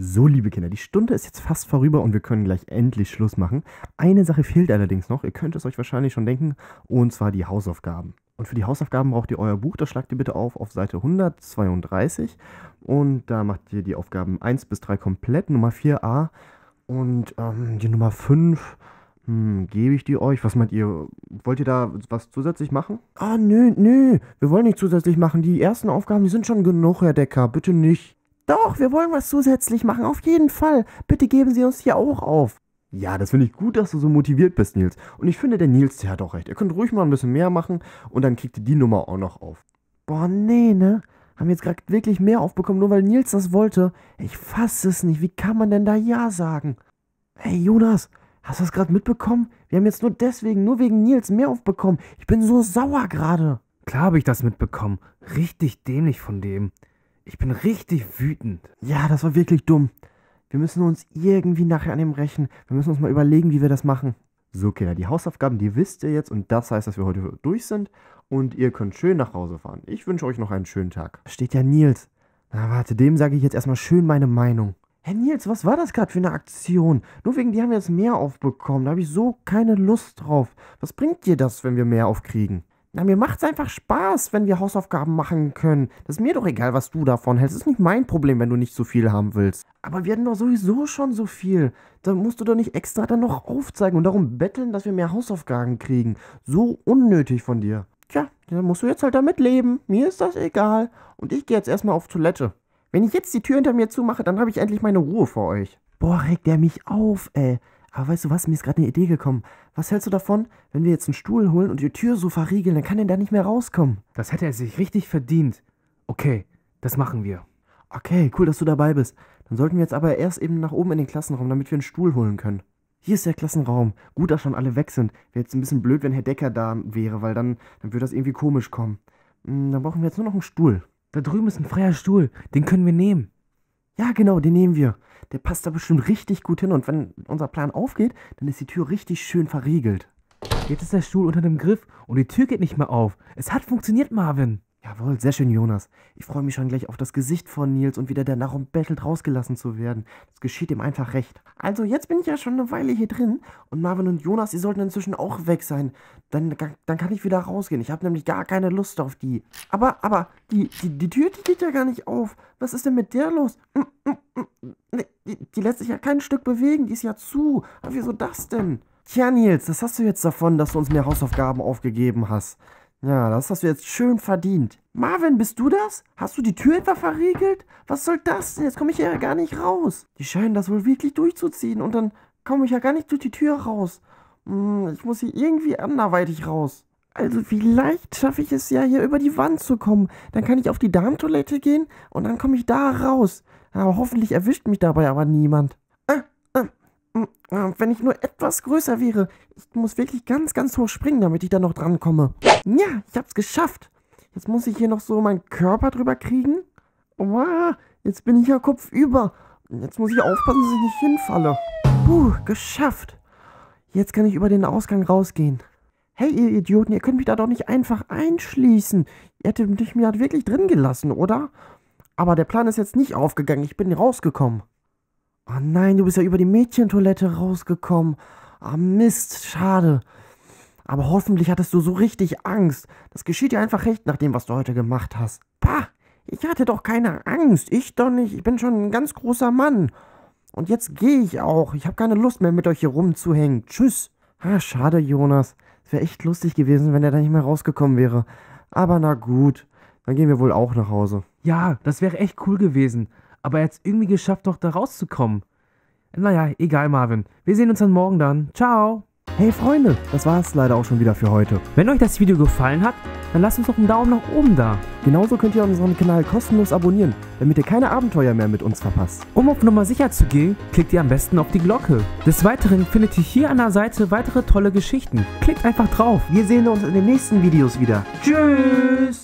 So, liebe Kinder, die Stunde ist jetzt fast vorüber und wir können gleich endlich Schluss machen. Eine Sache fehlt allerdings noch, ihr könnt es euch wahrscheinlich schon denken, und zwar die Hausaufgaben. Und für die Hausaufgaben braucht ihr euer Buch, das schlagt ihr bitte auf auf Seite 132 und da macht ihr die Aufgaben 1 bis 3 komplett, Nummer 4a und ähm, die Nummer 5 hm, gebe ich die euch? Was meint ihr? Wollt ihr da was zusätzlich machen? Ah, nö, nö. Wir wollen nicht zusätzlich machen. Die ersten Aufgaben, die sind schon genug, Herr Decker. Bitte nicht. Doch, wir wollen was zusätzlich machen, auf jeden Fall. Bitte geben Sie uns hier auch auf. Ja, das finde ich gut, dass du so motiviert bist, Nils. Und ich finde, der Nils, der hat auch recht. Ihr könnt ruhig mal ein bisschen mehr machen und dann kriegt ihr die Nummer auch noch auf. Boah, nee, ne? Haben wir jetzt gerade wirklich mehr aufbekommen, nur weil Nils das wollte? Ich fasse es nicht. Wie kann man denn da Ja sagen? Hey, Jonas, hast du das gerade mitbekommen? Wir haben jetzt nur deswegen, nur wegen Nils mehr aufbekommen. Ich bin so sauer gerade. Klar habe ich das mitbekommen. Richtig dämlich von dem. Ich bin richtig wütend. Ja, das war wirklich dumm. Wir müssen uns irgendwie nachher an ihm rächen. Wir müssen uns mal überlegen, wie wir das machen. So, Kinder, die Hausaufgaben, die wisst ihr jetzt und das heißt, dass wir heute durch sind und ihr könnt schön nach Hause fahren. Ich wünsche euch noch einen schönen Tag. Da steht ja Nils. Na, warte, dem sage ich jetzt erstmal schön meine Meinung. Herr Nils, was war das gerade für eine Aktion? Nur wegen die haben wir jetzt mehr aufbekommen. Da habe ich so keine Lust drauf. Was bringt dir das, wenn wir mehr aufkriegen? Na, mir macht es einfach Spaß, wenn wir Hausaufgaben machen können. Das ist mir doch egal, was du davon hältst. Das ist nicht mein Problem, wenn du nicht so viel haben willst. Aber wir hatten doch sowieso schon so viel. Da musst du doch nicht extra dann noch aufzeigen und darum betteln, dass wir mehr Hausaufgaben kriegen. So unnötig von dir. Tja, dann musst du jetzt halt damit leben. Mir ist das egal. Und ich gehe jetzt erstmal auf Toilette. Wenn ich jetzt die Tür hinter mir zumache, dann habe ich endlich meine Ruhe vor euch. Boah, regt der mich auf, ey. Aber ah, weißt du was, mir ist gerade eine Idee gekommen. Was hältst du davon, wenn wir jetzt einen Stuhl holen und die Tür so verriegeln, dann kann er da nicht mehr rauskommen. Das hätte er sich richtig verdient. Okay, das machen wir. Okay, cool, dass du dabei bist. Dann sollten wir jetzt aber erst eben nach oben in den Klassenraum, damit wir einen Stuhl holen können. Hier ist der Klassenraum. Gut, dass schon alle weg sind. Wäre jetzt ein bisschen blöd, wenn Herr Decker da wäre, weil dann, dann würde das irgendwie komisch kommen. Hm, dann brauchen wir jetzt nur noch einen Stuhl. Da drüben ist ein freier Stuhl. Den können wir nehmen. Ja, genau, den nehmen wir. Der passt da bestimmt richtig gut hin und wenn unser Plan aufgeht, dann ist die Tür richtig schön verriegelt. Jetzt ist der Stuhl unter dem Griff und die Tür geht nicht mehr auf. Es hat funktioniert, Marvin. Jawohl, sehr schön, Jonas. Ich freue mich schon gleich auf das Gesicht von Nils und wieder der um bettelt rausgelassen zu werden. Das geschieht ihm einfach recht. Also, jetzt bin ich ja schon eine Weile hier drin und Marvin und Jonas, die sollten inzwischen auch weg sein. Dann, dann kann ich wieder rausgehen. Ich habe nämlich gar keine Lust auf die. Aber, aber, die, die, die Tür, die geht ja gar nicht auf. Was ist denn mit der los? Mm, mm, mm, die, die lässt sich ja kein Stück bewegen. Die ist ja zu. Aber wieso das denn? Tja, Nils, das hast du jetzt davon, dass du uns mehr Hausaufgaben aufgegeben hast. Ja, das hast du jetzt schön verdient. Marvin, bist du das? Hast du die Tür etwa verriegelt? Was soll das denn? Jetzt komme ich ja gar nicht raus. Die scheinen das wohl wirklich durchzuziehen und dann komme ich ja gar nicht durch die Tür raus. Hm, ich muss hier irgendwie anderweitig raus. Also vielleicht schaffe ich es ja hier über die Wand zu kommen. Dann kann ich auf die Darmtoilette gehen und dann komme ich da raus. Aber hoffentlich erwischt mich dabei aber niemand. Mm, wenn ich nur etwas größer wäre. Ich muss wirklich ganz, ganz hoch springen, damit ich da noch dran komme. Ja, ich hab's geschafft. Jetzt muss ich hier noch so meinen Körper drüber kriegen. Wow, jetzt bin ich ja kopfüber. Jetzt muss ich aufpassen, dass ich nicht hinfalle. Puh, geschafft. Jetzt kann ich über den Ausgang rausgehen. Hey, ihr Idioten, ihr könnt mich da doch nicht einfach einschließen. Ihr hättet mich da wirklich drin gelassen, oder? Aber der Plan ist jetzt nicht aufgegangen. Ich bin rausgekommen. Oh nein, du bist ja über die Mädchentoilette rausgekommen. Ah oh Mist, schade. Aber hoffentlich hattest du so richtig Angst. Das geschieht dir einfach recht nach dem, was du heute gemacht hast. Pah, ich hatte doch keine Angst. Ich doch nicht. Ich bin schon ein ganz großer Mann. Und jetzt gehe ich auch. Ich habe keine Lust mehr, mit euch hier rumzuhängen. Tschüss. Ah, schade, Jonas. Es wäre echt lustig gewesen, wenn er da nicht mehr rausgekommen wäre. Aber na gut, dann gehen wir wohl auch nach Hause. Ja, das wäre echt cool gewesen aber er hat es irgendwie geschafft, noch da rauszukommen. Naja, egal, Marvin. Wir sehen uns dann morgen dann. Ciao! Hey Freunde, das war es leider auch schon wieder für heute. Wenn euch das Video gefallen hat, dann lasst uns doch einen Daumen nach oben da. Genauso könnt ihr unseren Kanal kostenlos abonnieren, damit ihr keine Abenteuer mehr mit uns verpasst. Um auf Nummer sicher zu gehen, klickt ihr am besten auf die Glocke. Des Weiteren findet ihr hier an der Seite weitere tolle Geschichten. Klickt einfach drauf. Wir sehen uns in den nächsten Videos wieder. Tschüss!